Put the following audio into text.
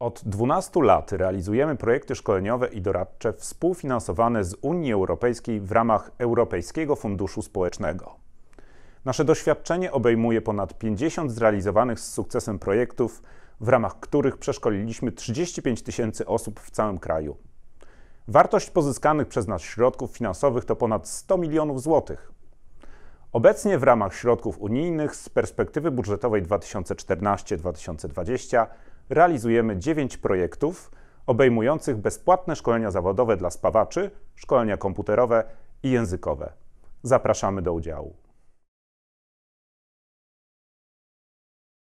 Od 12 lat realizujemy projekty szkoleniowe i doradcze współfinansowane z Unii Europejskiej w ramach Europejskiego Funduszu Społecznego. Nasze doświadczenie obejmuje ponad 50 zrealizowanych z sukcesem projektów, w ramach których przeszkoliliśmy 35 tysięcy osób w całym kraju. Wartość pozyskanych przez nas środków finansowych to ponad 100 milionów złotych. Obecnie w ramach środków unijnych z perspektywy budżetowej 2014-2020 realizujemy 9 projektów obejmujących bezpłatne szkolenia zawodowe dla spawaczy, szkolenia komputerowe i językowe. Zapraszamy do udziału.